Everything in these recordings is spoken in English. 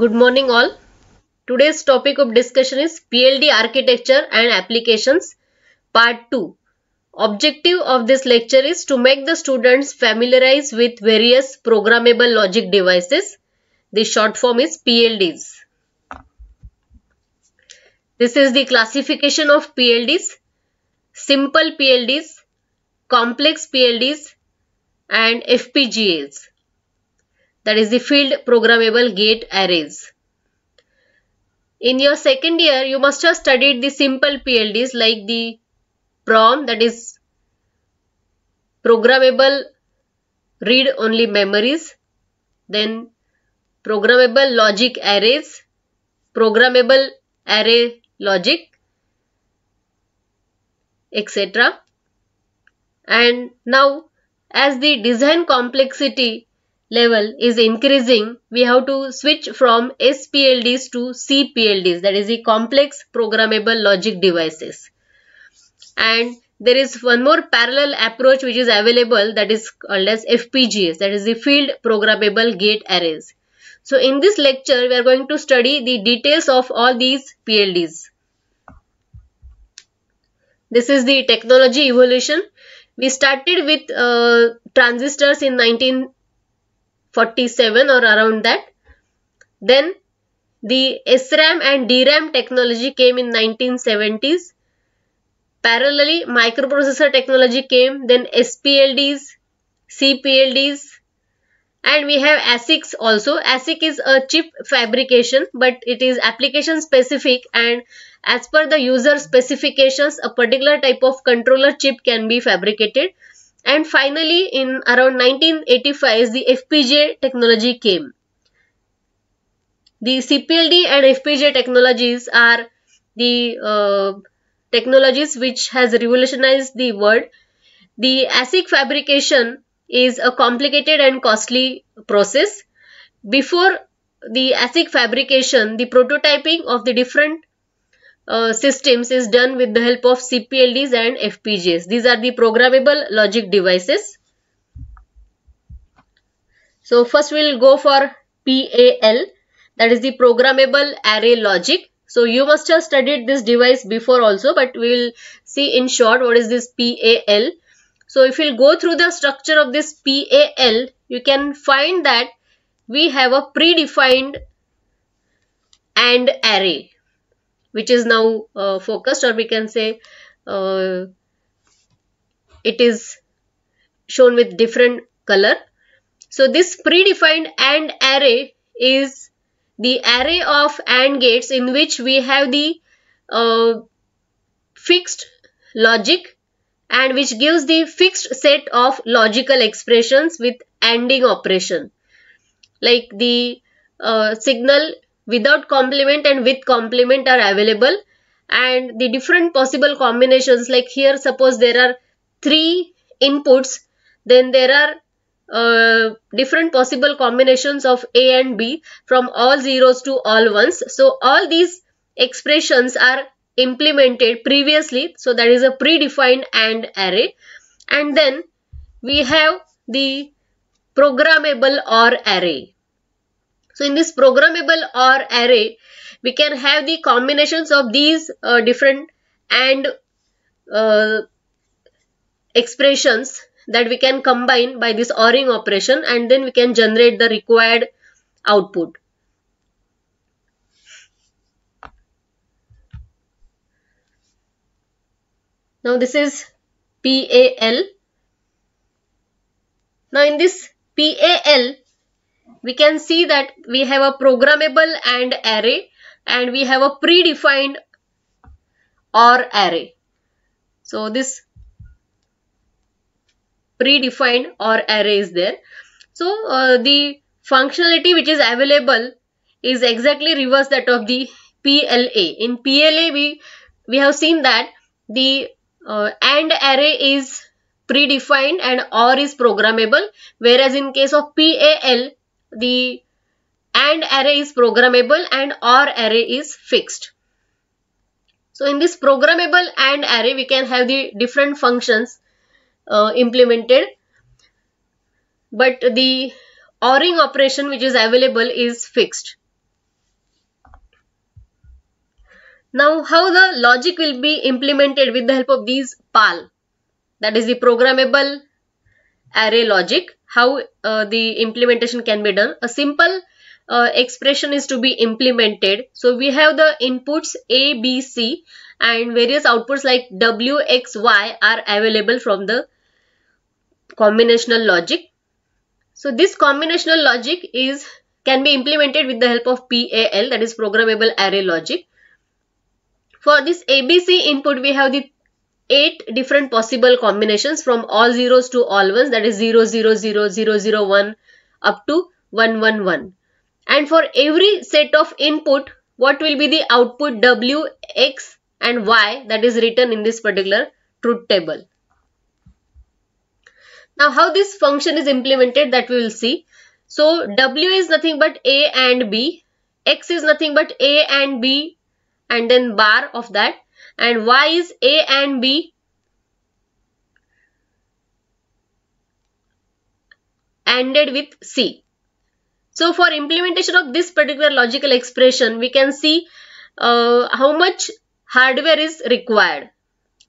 Good morning all. Today's topic of discussion is PLD architecture and applications part 2. Objective of this lecture is to make the students familiarize with various programmable logic devices. The short form is PLDs. This is the classification of PLDs, simple PLDs, complex PLDs and FPGAs that is the field programmable gate arrays. In your second year, you must have studied the simple PLDs like the PROM that is programmable read only memories, then programmable logic arrays, programmable array logic, etc. And now as the design complexity level is increasing, we have to switch from SPLDs to CPLDs that is the complex programmable logic devices. And there is one more parallel approach which is available that is called as FPGAs that is the field programmable gate arrays. So in this lecture we are going to study the details of all these PLDs. This is the technology evolution. We started with uh, transistors in 19 47 or around that. Then the SRAM and DRAM technology came in 1970s. Parallelly, microprocessor technology came, then SPLDs, CPLDs, and we have ASICs also. ASIC is a chip fabrication, but it is application specific and as per the user specifications, a particular type of controller chip can be fabricated. And finally, in around 1985, the FPGA technology came. The CPLD and FPGA technologies are the uh, technologies which has revolutionized the world. The ASIC fabrication is a complicated and costly process. Before the ASIC fabrication, the prototyping of the different uh, systems is done with the help of CPLDs and FPGAs. These are the programmable logic devices. So first we'll go for PAL that is the programmable array logic. So you must have studied this device before also but we'll see in short what is this PAL. So if you go through the structure of this PAL you can find that we have a predefined AND array which is now uh, focused or we can say uh, it is shown with different color. So this predefined AND array is the array of AND gates in which we have the uh, fixed logic and which gives the fixed set of logical expressions with ANDing operation. Like the uh, signal without complement and with complement are available and the different possible combinations like here suppose there are three inputs then there are uh, different possible combinations of A and B from all zeros to all ones. So all these expressions are implemented previously. So that is a predefined AND array. And then we have the programmable OR array. So in this programmable OR array, we can have the combinations of these uh, different and uh, expressions that we can combine by this ORing operation and then we can generate the required output. Now this is PAL. Now in this PAL, we can see that we have a programmable and array and we have a predefined or array. So this predefined or array is there. So uh, the functionality which is available is exactly reverse that of the PLA. In PLA we, we have seen that the uh, AND array is predefined and OR is programmable whereas in case of PAL the AND array is programmable and OR array is fixed. So in this programmable AND array we can have the different functions uh, implemented but the ORing operation which is available is fixed. Now how the logic will be implemented with the help of these PAL that is the programmable array logic how uh, the implementation can be done. A simple uh, expression is to be implemented. So we have the inputs A, B, C and various outputs like W, X, Y are available from the combinational logic. So this combinational logic is can be implemented with the help of PAL that is programmable array logic. For this ABC input we have the eight different possible combinations from all zeros to all ones that is 0, 0, 0, 0, 0, 1 up to 1, 1, 1. And for every set of input, what will be the output W, X and Y that is written in this particular truth table. Now how this function is implemented that we will see. So W is nothing but A and B, X is nothing but A and B and then bar of that and y is a and b ended with c. So for implementation of this particular logical expression we can see uh, how much hardware is required.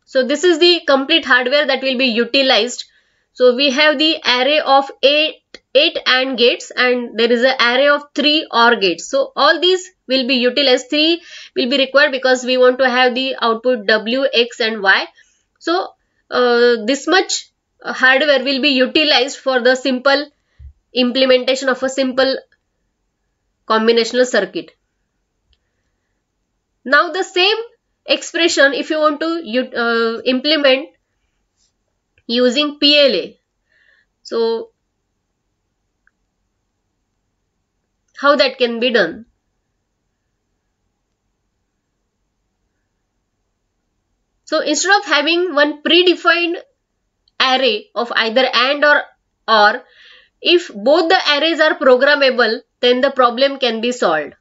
So this is the complete hardware that will be utilized. So we have the array of A 8 AND gates and there is an array of 3 OR gates. So all these will be utilized. 3 will be required because we want to have the output W, X and Y. So uh, this much hardware will be utilized for the simple implementation of a simple combinational circuit. Now the same expression if you want to uh, implement using PLA. So how that can be done. So instead of having one predefined array of either AND or OR, if both the arrays are programmable, then the problem can be solved.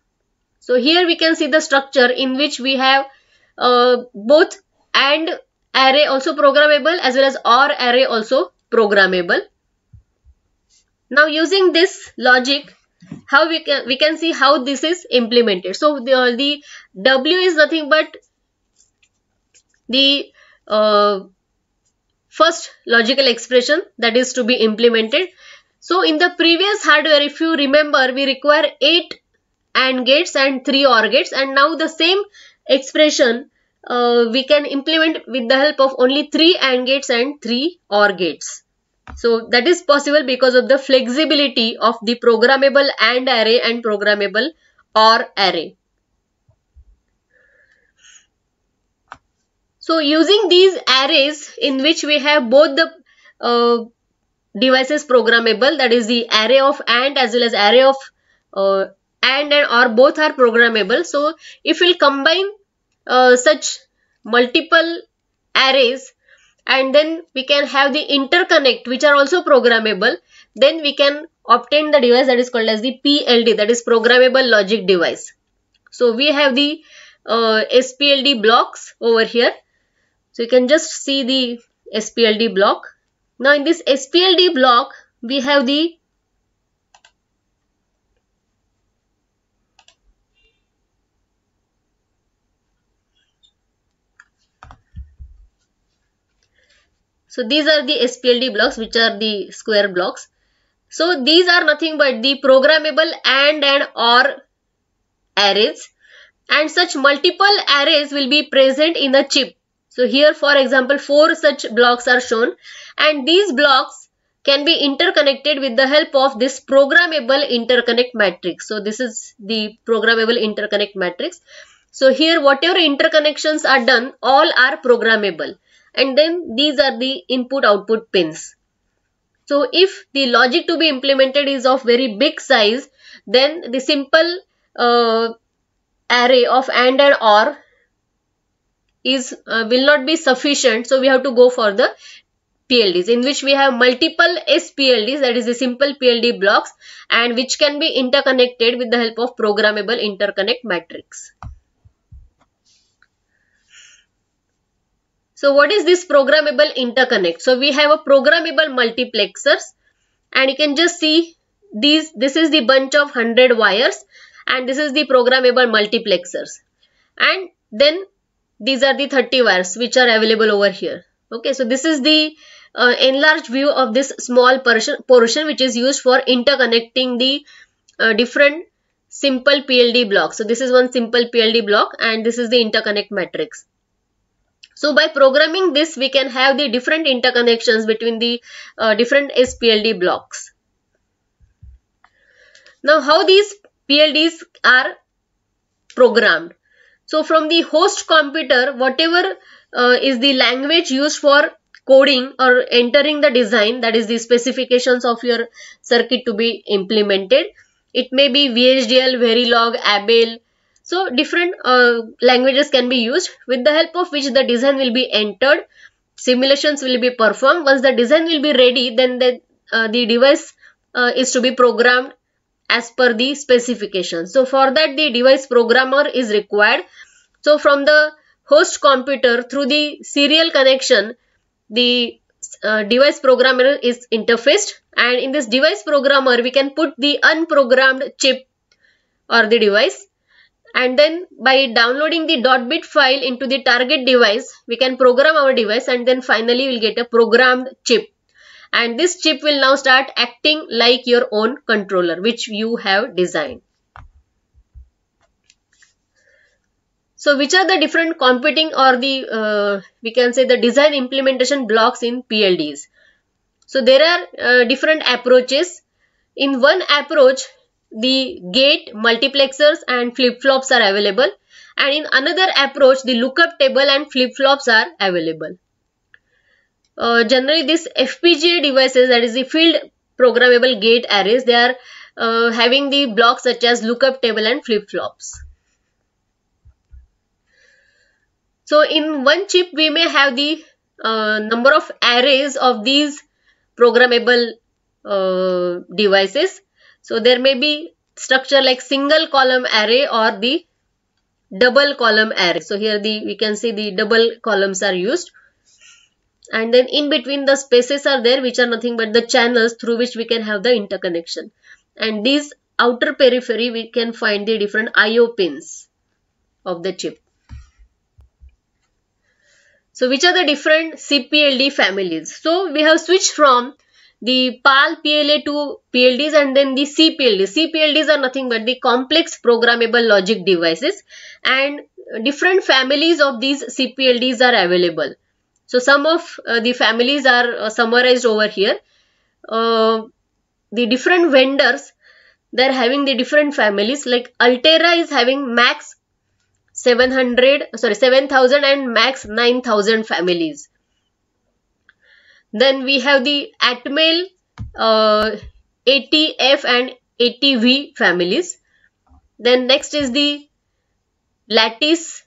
So here we can see the structure in which we have uh, both AND array also programmable as well as OR array also programmable. Now using this logic, how we can we can see how this is implemented so the, the w is nothing but the uh, first logical expression that is to be implemented so in the previous hardware if you remember we require 8 AND gates and 3 OR gates and now the same expression uh, we can implement with the help of only 3 AND gates and 3 OR gates. So that is possible because of the flexibility of the programmable AND array and programmable OR array. So using these arrays in which we have both the uh, devices programmable that is the array of AND as well as array of uh, AND and OR both are programmable. So if we'll combine uh, such multiple arrays and then we can have the interconnect which are also programmable then we can obtain the device that is called as the PLD that is programmable logic device. So we have the uh, SPLD blocks over here. So you can just see the SPLD block. Now in this SPLD block we have the So these are the SPLD blocks which are the square blocks. So these are nothing but the programmable AND and OR arrays and such multiple arrays will be present in a chip. So here for example four such blocks are shown and these blocks can be interconnected with the help of this programmable interconnect matrix. So this is the programmable interconnect matrix. So here whatever interconnections are done all are programmable and then these are the input output pins. So if the logic to be implemented is of very big size then the simple uh, array of AND and OR is uh, will not be sufficient so we have to go for the PLDs in which we have multiple SPLDs that is the simple PLD blocks and which can be interconnected with the help of programmable interconnect matrix. So what is this programmable interconnect? So we have a programmable multiplexers and you can just see these. This is the bunch of 100 wires and this is the programmable multiplexers. And then these are the 30 wires which are available over here. Okay, so this is the uh, enlarged view of this small portion, portion which is used for interconnecting the uh, different simple PLD blocks. So this is one simple PLD block and this is the interconnect matrix. So by programming this, we can have the different interconnections between the uh, different SPLD blocks. Now how these PLDs are programmed. So from the host computer, whatever uh, is the language used for coding or entering the design, that is the specifications of your circuit to be implemented. It may be VHDL, Verilog, Abel, so different uh, languages can be used with the help of which the design will be entered, simulations will be performed. Once the design will be ready, then the, uh, the device uh, is to be programmed as per the specification. So for that the device programmer is required. So from the host computer through the serial connection, the uh, device programmer is interfaced and in this device programmer we can put the unprogrammed chip or the device and then by downloading the .bit file into the target device, we can program our device and then finally we'll get a programmed chip. And this chip will now start acting like your own controller, which you have designed. So which are the different computing or the, uh, we can say the design implementation blocks in PLDs. So there are uh, different approaches. In one approach, the gate multiplexers and flip-flops are available and in another approach the lookup table and flip-flops are available. Uh, generally this FPGA devices that is the field programmable gate arrays they are uh, having the blocks such as lookup table and flip-flops. So in one chip we may have the uh, number of arrays of these programmable uh, devices so there may be structure like single column array or the double column array. So here the we can see the double columns are used. And then in between the spaces are there which are nothing but the channels through which we can have the interconnection. And these outer periphery we can find the different IO pins of the chip. So which are the different CPLD families? So we have switched from the PAL PLA2 PLDs and then the CPLDs. CPLDs are nothing but the complex programmable logic devices and different families of these CPLDs are available. So some of uh, the families are uh, summarized over here. Uh, the different vendors, they're having the different families like Altera is having max 700, sorry 7000 and max 9000 families. Then we have the Atmel uh, ATF and ATV families. Then next is the Lattice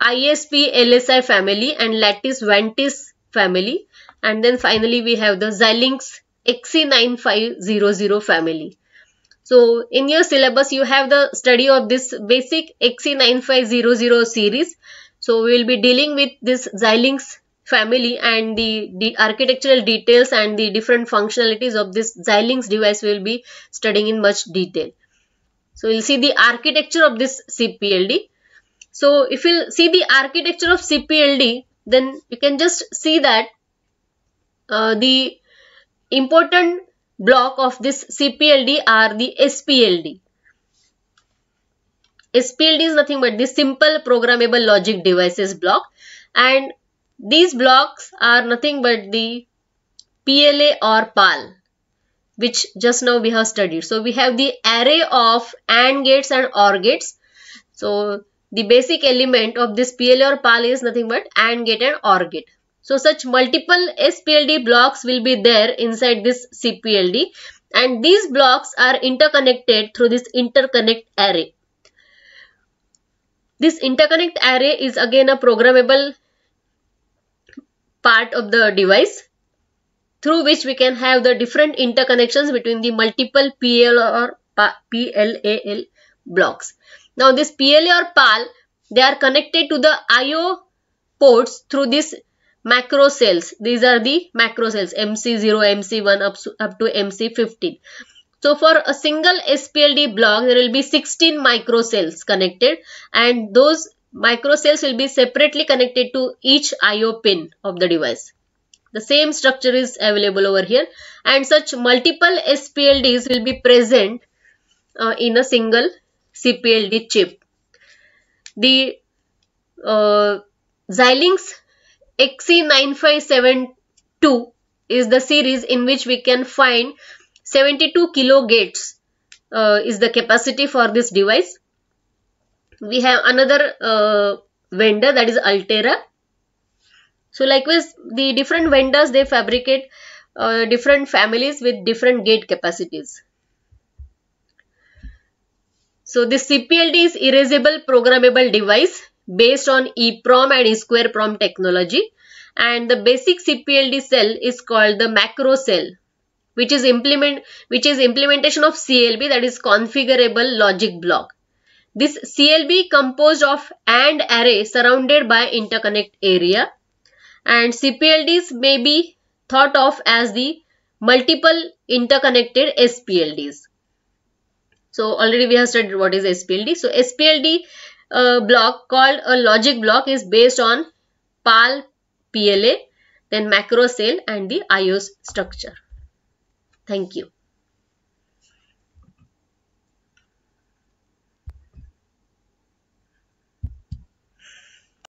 ISP LSI family and Lattice Ventis family. And then finally we have the Xilinx XC9500 family. So in your syllabus you have the study of this basic XC9500 series. So we will be dealing with this Xilinx family and the, the architectural details and the different functionalities of this Xilinx device we will be studying in much detail. So we'll see the architecture of this CPLD. So if you see the architecture of CPLD, then you can just see that uh, the important block of this CPLD are the SPLD. SPLD is nothing but the simple programmable logic devices block and these blocks are nothing but the PLA or PAL which just now we have studied. So we have the array of AND gates and OR gates. So the basic element of this PLA or PAL is nothing but AND gate and OR gate. So such multiple SPLD blocks will be there inside this CPLD and these blocks are interconnected through this interconnect array. This interconnect array is again a programmable part of the device through which we can have the different interconnections between the multiple PL or PLAL blocks. Now this PLA or PAL, they are connected to the IO ports through these macro cells. These are the macro cells MC0, MC1 up to, up to MC15. So for a single SPLD block, there will be 16 micro cells connected and those microcells will be separately connected to each IO pin of the device. The same structure is available over here and such multiple SPLDs will be present uh, in a single CPLD chip. The uh, Xilinx XC9572 is the series in which we can find 72 kilo gates uh, is the capacity for this device we have another uh, vendor that is Altera. So likewise, the different vendors, they fabricate uh, different families with different gate capacities. So this CPLD is erasable programmable device based on EEPROM and PROM technology. And the basic CPLD cell is called the macro cell, which is implement which is implementation of CLB that is configurable logic block. This CLB composed of AND array surrounded by interconnect area and CPLDs may be thought of as the multiple interconnected SPLDs. So already we have studied what is SPLD. So SPLD uh, block called a logic block is based on PAL PLA then macro cell and the IOS structure. Thank you.